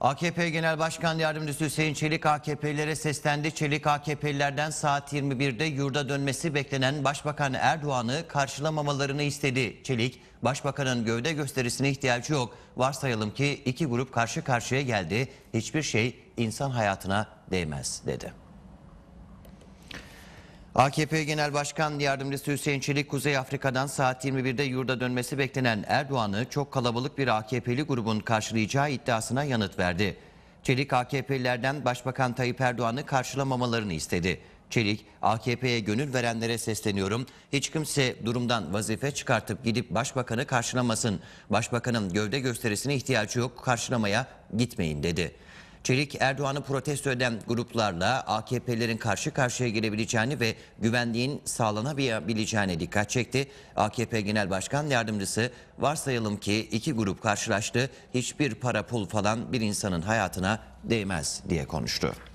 AKP Genel Başkan Yardımcısı Hüseyin Çelik AKP'lere seslendi. Çelik AKP'lilerden saat 21'de yurda dönmesi beklenen Başbakan Erdoğan'ı karşılamamalarını istedi. Çelik, Başbakan'ın gövde gösterisine ihtiyacı yok. Varsayalım ki iki grup karşı karşıya geldi. Hiçbir şey insan hayatına değmez dedi. AKP Genel Başkan Yardımcısı Hüseyin Çelik, Kuzey Afrika'dan saat 21'de yurda dönmesi beklenen Erdoğan'ı çok kalabalık bir AKP'li grubun karşılayacağı iddiasına yanıt verdi. Çelik, AKP'lilerden Başbakan Tayyip Erdoğan'ı karşılamamalarını istedi. Çelik, AKP'ye gönül verenlere sesleniyorum. Hiç kimse durumdan vazife çıkartıp gidip başbakanı karşılamasın. Başbakanın gövde gösterisine ihtiyacı yok, karşılamaya gitmeyin dedi. Çelik Erdoğan'ı protesto eden gruplarla AKP'lerin karşı karşıya gelebileceğini ve güvenliğin sağlanabileceğine dikkat çekti. AKP Genel Başkan Yardımcısı varsayalım ki iki grup karşılaştı hiçbir para pul falan bir insanın hayatına değmez diye konuştu.